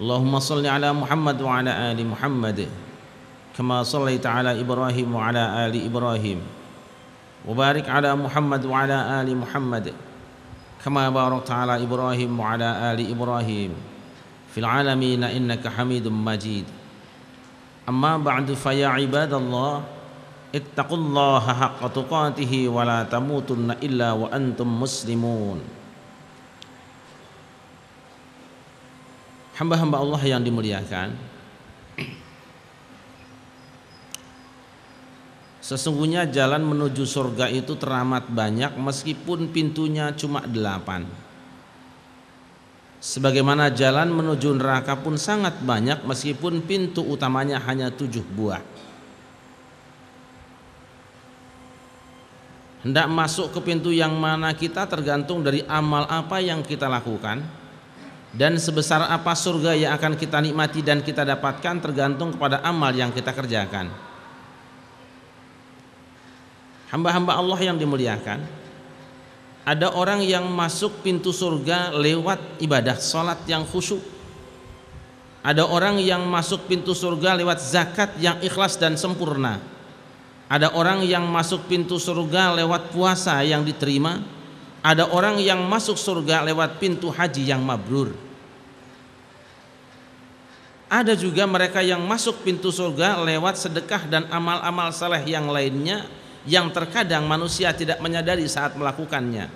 اللهم صل على محمد وعلى آل محمد كما صليت على إبراهيم وعلى آل إبراهيم وبارك على محمد وعلى آل محمد كما باركت على إبراهيم وعلى آل إبراهيم في العالمين إنك حميد مجيد أما بعد فيا عباد الله اتقوا الله حق تقاته ولا تموتن إلا وأنتم مسلمون hamba-hamba Allah yang dimuliakan sesungguhnya jalan menuju surga itu teramat banyak meskipun pintunya cuma delapan sebagaimana jalan menuju neraka pun sangat banyak meskipun pintu utamanya hanya tujuh buah hendak masuk ke pintu yang mana kita tergantung dari amal apa yang kita lakukan dan sebesar apa surga yang akan kita nikmati dan kita dapatkan tergantung kepada amal yang kita kerjakan. Hamba-hamba Allah yang dimuliakan, ada orang yang masuk pintu surga lewat ibadah salat yang khusyuk. Ada orang yang masuk pintu surga lewat zakat yang ikhlas dan sempurna. Ada orang yang masuk pintu surga lewat puasa yang diterima ada orang yang masuk surga lewat pintu haji yang mabrur. Ada juga mereka yang masuk pintu surga lewat sedekah dan amal-amal saleh yang lainnya yang terkadang manusia tidak menyadari saat melakukannya.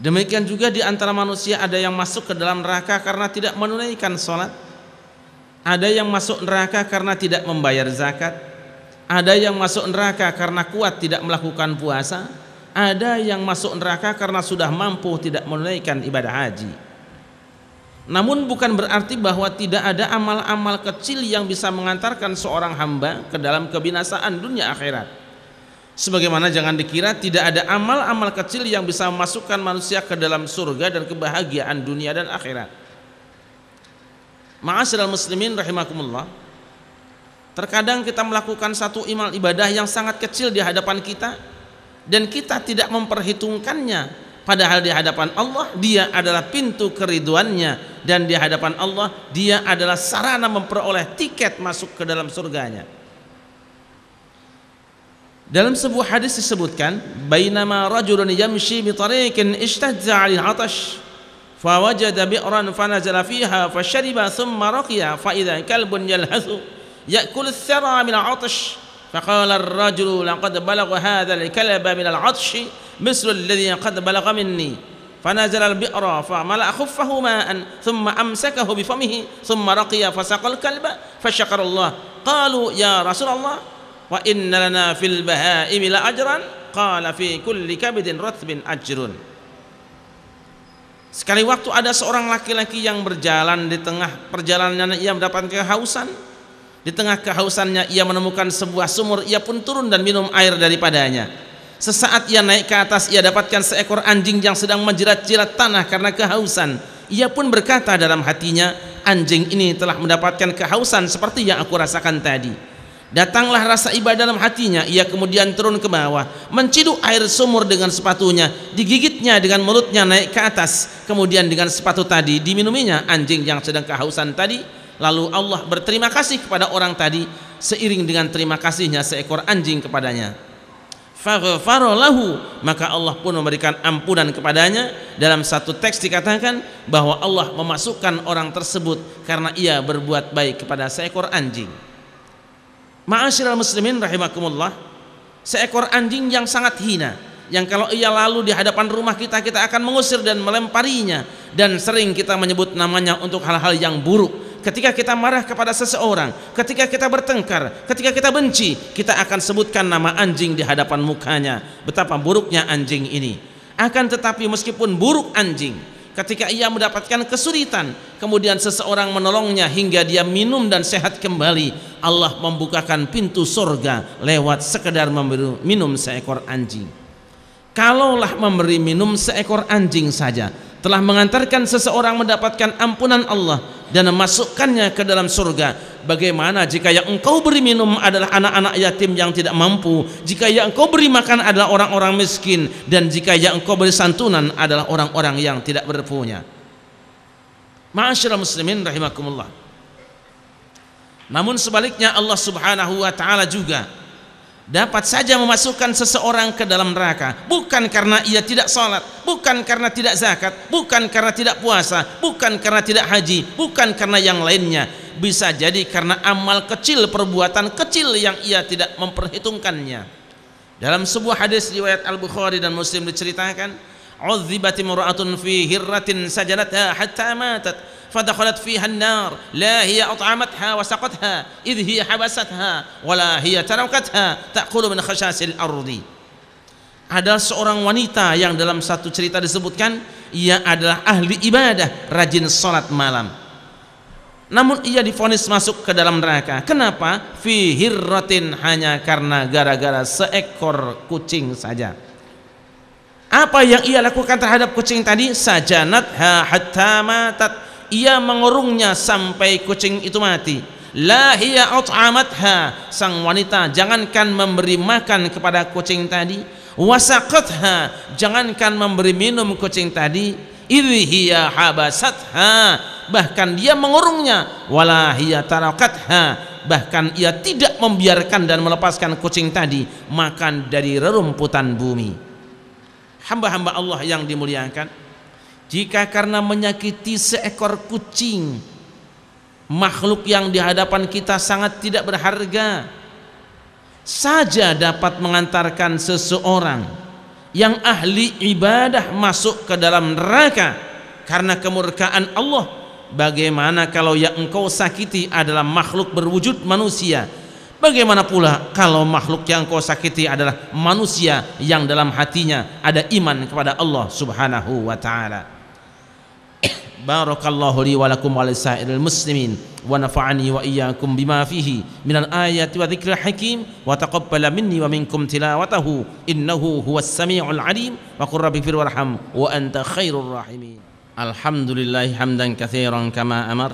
Demikian juga di antara manusia ada yang masuk ke dalam neraka karena tidak menunaikan sholat Ada yang masuk neraka karena tidak membayar zakat Ada yang masuk neraka karena kuat tidak melakukan puasa ada yang masuk neraka karena sudah mampu tidak menunaikan ibadah haji. Namun bukan berarti bahwa tidak ada amal-amal kecil yang bisa mengantarkan seorang hamba ke dalam kebinasaan dunia akhirat. Sebagaimana jangan dikira tidak ada amal-amal kecil yang bisa memasukkan manusia ke dalam surga dan kebahagiaan dunia dan akhirat. Ma'asyiral muslimin rahimakumullah. Terkadang kita melakukan satu imal ibadah yang sangat kecil di hadapan kita, dan kita tidak memperhitungkannya padahal di hadapan Allah dia adalah pintu keriduannya dan di hadapan Allah dia adalah sarana memperoleh tiket masuk ke dalam surganya dalam sebuah hadis disebutkan bainama rajulun yamshi bi tariqin ishtazza 'alaihi 'atash فوجد بئرا فنزل فيها فشرب ثم رقي فإذا كلب يلهث يأكل الثرى min atash. فقال الرجل لقد بلغ هذا الكلب من العطش مثل الذي قد بلغ مني فنزل البئر فملأ خفه ماء ثم أمسكه بفمه ثم رقي فسقى الكلب فشكر الله قالوا يا رسول الله وإن لنا في البهائم لأجرا قال في كل كبد رتب أجر Sekali waktu ada seorang laki-laki yang berjalan di tengah perjalanan ia mendapatkan kehausan di tengah kehausannya ia menemukan sebuah sumur, ia pun turun dan minum air daripadanya. Sesaat ia naik ke atas, ia dapatkan seekor anjing yang sedang menjerat-jerat tanah karena kehausan. Ia pun berkata dalam hatinya, anjing ini telah mendapatkan kehausan seperti yang aku rasakan tadi. Datanglah rasa ibadah dalam hatinya, ia kemudian turun ke bawah, menciduk air sumur dengan sepatunya, digigitnya dengan mulutnya naik ke atas, kemudian dengan sepatu tadi diminuminya anjing yang sedang kehausan tadi Lalu Allah berterima kasih kepada orang tadi seiring dengan terima kasihnya seekor anjing kepadanya. Faghfarolahu maka Allah pun memberikan ampunan kepadanya dalam satu teks dikatakan bahwa Allah memasukkan orang tersebut karena ia berbuat baik kepada seekor anjing. Ma'asyiral muslimin rahimakumullah, seekor anjing yang sangat hina yang kalau ia lalu di hadapan rumah kita kita akan mengusir dan melemparinya dan sering kita menyebut namanya untuk hal-hal yang buruk ketika kita marah kepada seseorang, ketika kita bertengkar, ketika kita benci, kita akan sebutkan nama anjing di hadapan mukanya. Betapa buruknya anjing ini. Akan tetapi meskipun buruk anjing, ketika ia mendapatkan kesulitan, kemudian seseorang menolongnya hingga dia minum dan sehat kembali, Allah membukakan pintu surga lewat sekedar memberi minum seekor anjing. Kalaulah memberi minum seekor anjing saja, telah mengantarkan seseorang mendapatkan ampunan Allah dan memasukkannya ke dalam surga bagaimana jika yang engkau beri minum adalah anak-anak yatim yang tidak mampu jika yang engkau beri makan adalah orang-orang miskin dan jika yang engkau beri santunan adalah orang-orang yang tidak berpunya ma'asyiral muslimin rahimakumullah namun sebaliknya Allah subhanahu wa ta'ala juga dapat saja memasukkan seseorang ke dalam neraka bukan karena ia tidak salat bukan karena tidak zakat bukan karena tidak puasa bukan karena tidak haji bukan karena yang lainnya bisa jadi karena amal kecil perbuatan kecil yang ia tidak memperhitungkannya dalam sebuah hadis riwayat Al-Bukhari dan Muslim diceritakan fi hirratin sajadatha hatta matat فدخلت فيها النار لا هي أطعمتها وسقتها إذ هي حبستها ولا هي تنوكتها تأكل من خشاس الأرض ada seorang wanita yang dalam satu cerita disebutkan ia adalah ahli ibadah rajin sholat malam namun ia difonis masuk ke dalam neraka kenapa? fi hirratin hanya karena gara-gara seekor kucing saja apa yang ia lakukan terhadap kucing tadi sajanat ha hatta matat ia mengurungnya sampai kucing itu mati la sang wanita jangankan memberi makan kepada kucing tadi wasaqatha jangankan memberi minum kucing tadi idhiya habasatha bahkan dia mengurungnya wala tarakatha bahkan ia tidak membiarkan dan melepaskan kucing tadi makan dari rerumputan bumi hamba-hamba Allah yang dimuliakan jika karena menyakiti seekor kucing, makhluk yang di hadapan kita sangat tidak berharga, saja dapat mengantarkan seseorang yang ahli ibadah masuk ke dalam neraka karena kemurkaan Allah. Bagaimana kalau yang engkau sakiti adalah makhluk berwujud manusia? Bagaimana pula kalau makhluk yang kau sakiti adalah manusia yang dalam hatinya ada iman kepada Allah Subhanahu wa taala? بارك الله لي ولكم ولسائر المسلمين ونفعني وإياكم بما فيه من الآيات وذكر الحكيم وتقبل مني ومنكم تلاوته إنه هو السميع العليم وقل رب اغفر وارحم وأنت خير الراحمين الحمد لله حمدا كثيرا كما أمر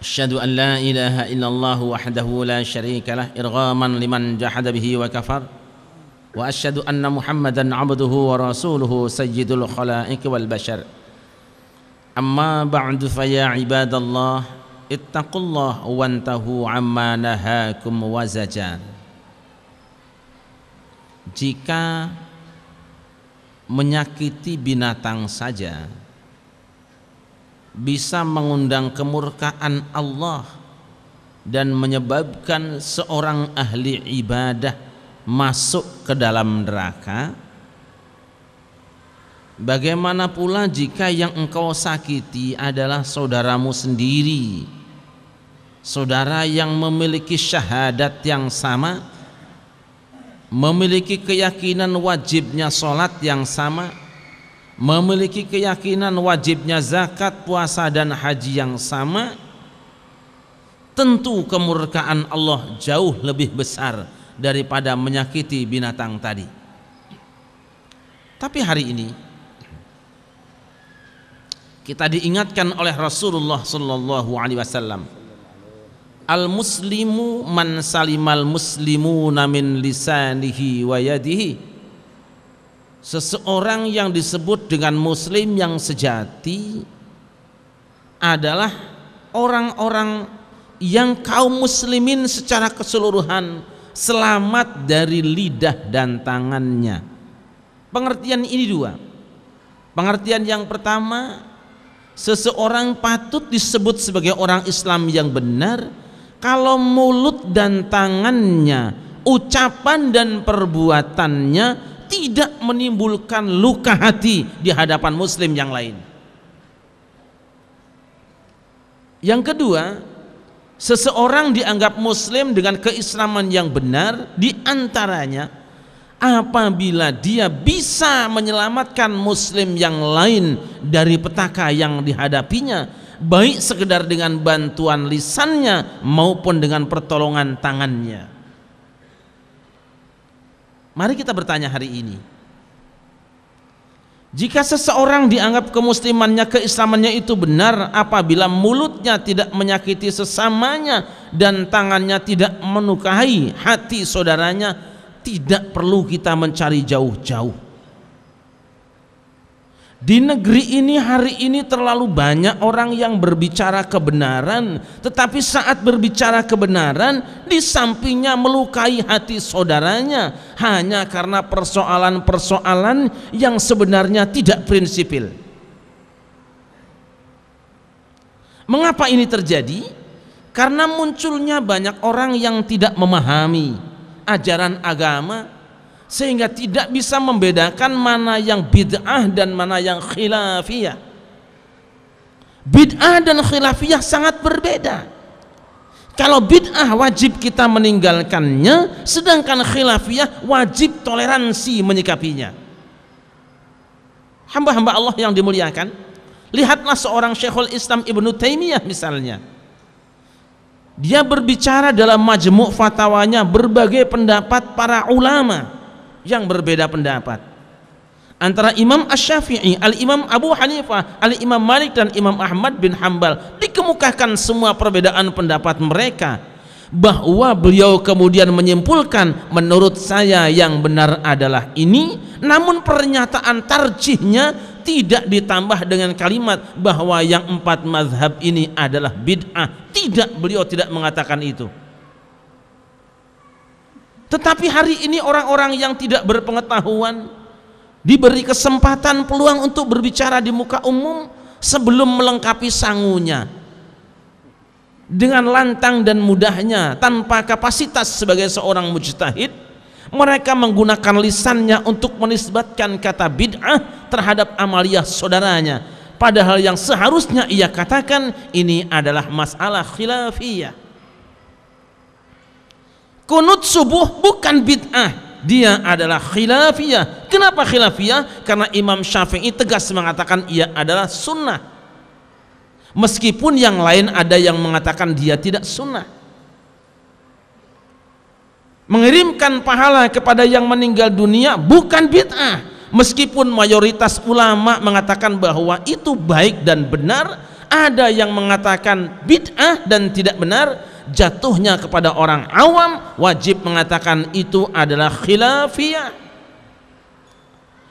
أشهد أن لا إله إلا الله وحده لا شريك له إرغاما لمن جحد به وكفر وأشهد أن محمدا عبده ورسوله سيد الخلائق والبشر Amma ba'du فيا عباد الله اتقوا الله وانتهوا عما نهاكم jika menyakiti binatang saja bisa mengundang kemurkaan Allah dan menyebabkan seorang ahli ibadah masuk ke dalam neraka Bagaimana pula jika yang engkau sakiti adalah saudaramu sendiri? Saudara yang memiliki syahadat yang sama, memiliki keyakinan wajibnya sholat yang sama, memiliki keyakinan wajibnya zakat, puasa dan haji yang sama, tentu kemurkaan Allah jauh lebih besar daripada menyakiti binatang tadi. Tapi hari ini kita diingatkan oleh Rasulullah sallallahu alaihi wasallam Al muslimu man salimal muslimuna min lisanihi wa Seseorang yang disebut dengan muslim yang sejati adalah orang-orang yang kaum muslimin secara keseluruhan selamat dari lidah dan tangannya. Pengertian ini dua. Pengertian yang pertama Seseorang patut disebut sebagai orang Islam yang benar kalau mulut dan tangannya, ucapan dan perbuatannya tidak menimbulkan luka hati di hadapan muslim yang lain. Yang kedua, seseorang dianggap muslim dengan keislaman yang benar di antaranya apabila dia bisa menyelamatkan muslim yang lain dari petaka yang dihadapinya baik sekedar dengan bantuan lisannya maupun dengan pertolongan tangannya mari kita bertanya hari ini jika seseorang dianggap kemuslimannya, keislamannya itu benar apabila mulutnya tidak menyakiti sesamanya dan tangannya tidak menukahi hati saudaranya, tidak perlu kita mencari jauh-jauh di negeri ini hari ini terlalu banyak orang yang berbicara kebenaran tetapi saat berbicara kebenaran di sampingnya melukai hati saudaranya hanya karena persoalan-persoalan yang sebenarnya tidak prinsipil mengapa ini terjadi? karena munculnya banyak orang yang tidak memahami ajaran agama sehingga tidak bisa membedakan mana yang bid'ah dan mana yang khilafiyah bid'ah dan khilafiyah sangat berbeda kalau bid'ah wajib kita meninggalkannya sedangkan khilafiyah wajib toleransi menyikapinya hamba-hamba Allah yang dimuliakan lihatlah seorang syekhul islam ibnu taimiyah misalnya dia berbicara dalam majmuk fatwanya berbagai pendapat para ulama yang berbeda pendapat. Antara Imam Ash-Syafi'i, Al-Imam Abu Hanifah, Al-Imam Malik dan Imam Ahmad bin Hambal dikemukakan semua perbedaan pendapat mereka bahwa beliau kemudian menyimpulkan menurut saya yang benar adalah ini namun pernyataan tarjihnya tidak ditambah dengan kalimat bahwa yang empat mazhab ini adalah bid'ah tidak beliau tidak mengatakan itu tetapi hari ini orang-orang yang tidak berpengetahuan diberi kesempatan peluang untuk berbicara di muka umum sebelum melengkapi sangunya dengan lantang dan mudahnya tanpa kapasitas sebagai seorang mujtahid mereka menggunakan lisannya untuk menisbatkan kata bid'ah terhadap amaliyah saudaranya padahal yang seharusnya ia katakan ini adalah masalah khilafiyah kunut subuh bukan bid'ah dia adalah khilafiyah kenapa khilafiyah? karena Imam Syafi'i tegas mengatakan ia adalah sunnah meskipun yang lain ada yang mengatakan dia tidak sunnah mengirimkan pahala kepada yang meninggal dunia bukan bid'ah meskipun mayoritas ulama mengatakan bahwa itu baik dan benar ada yang mengatakan bid'ah dan tidak benar jatuhnya kepada orang awam wajib mengatakan itu adalah khilafiyah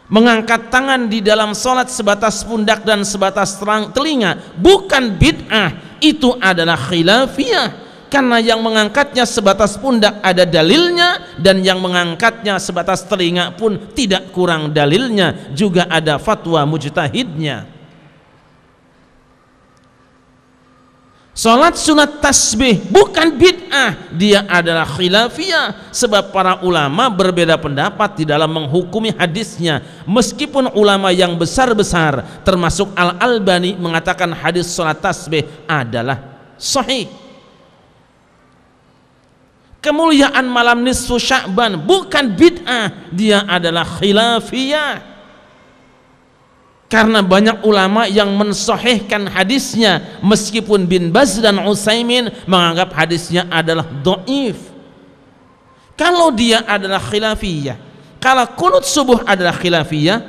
mengangkat tangan di dalam sholat sebatas pundak dan sebatas terang telinga bukan bid'ah itu adalah khilafiyah karena yang mengangkatnya sebatas pundak ada dalilnya dan yang mengangkatnya sebatas telinga pun tidak kurang dalilnya juga ada fatwa mujtahidnya Salat sunat tasbih bukan bid'ah, dia adalah khilafiyah sebab para ulama berbeda pendapat di dalam menghukumi hadisnya. Meskipun ulama yang besar-besar termasuk Al-Albani mengatakan hadis salat tasbih adalah sahih. Kemuliaan malam nisfu Sya'ban bukan bid'ah, dia adalah khilafiyah karena banyak ulama yang mensohihkan hadisnya meskipun bin Baz dan Usaimin menganggap hadisnya adalah doif kalau dia adalah khilafiyah kalau kunut subuh adalah khilafiyah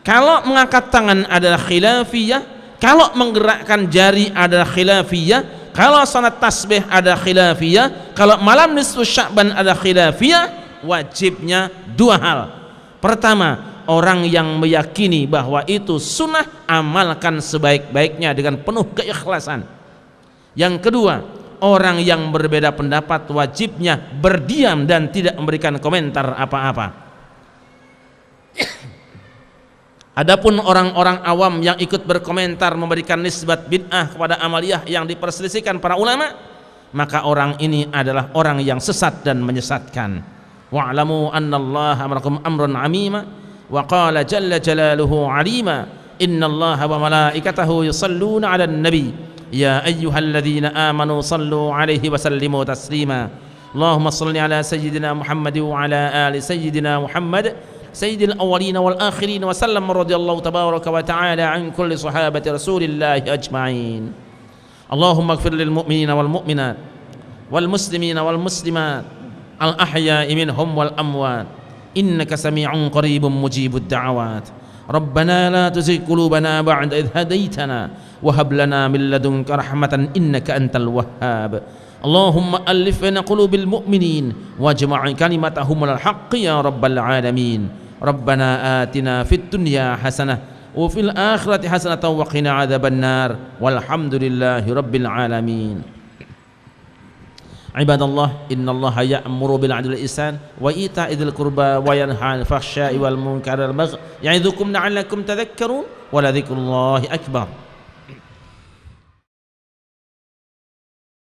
kalau mengangkat tangan adalah khilafiyah kalau menggerakkan jari adalah khilafiyah kalau sanat tasbih adalah khilafiyah kalau malam nisfu sya'ban adalah khilafiyah wajibnya dua hal pertama orang yang meyakini bahwa itu sunnah amalkan sebaik-baiknya dengan penuh keikhlasan yang kedua orang yang berbeda pendapat wajibnya berdiam dan tidak memberikan komentar apa-apa Adapun orang-orang awam yang ikut berkomentar memberikan nisbat bid'ah kepada amaliyah yang diperselisihkan para ulama, maka orang ini adalah orang yang sesat dan menyesatkan. Wa'lamu allaha amrakum amrun amimah وقال جل جلاله عليما إن الله وملائكته يصلون على النبي يا أيها الذين آمنوا صلوا عليه وسلموا تسليما اللهم صل على سيدنا محمد وعلى آل سيدنا محمد سيد الأولين والآخرين وسلم رضي الله تبارك وتعالى عن كل صحابة رسول الله أجمعين اللهم اغفر للمؤمنين والمؤمنات والمسلمين والمسلمات الأحياء منهم والأموات إنك سميع قريب مجيب الدعوات ربنا لا تزغ قلوبنا بعد إذ هديتنا وهب لنا من لدنك رحمة إنك أنت الوهاب اللهم ألف بين قلوب المؤمنين واجمع كلمتهم على الحق يا رب العالمين ربنا آتنا في الدنيا حسنة وفي الآخرة حسنة وقنا عذاب النار والحمد لله رب العالمين Ibadallah innallaha ya'muru bil 'adli wal ihsan wa ita'i dzil qurba wa yanha 'anil fahsya'i wal munkari wal baghi ya'idzukum la'allakum tadhakkarun wa la dzikrullahi akbar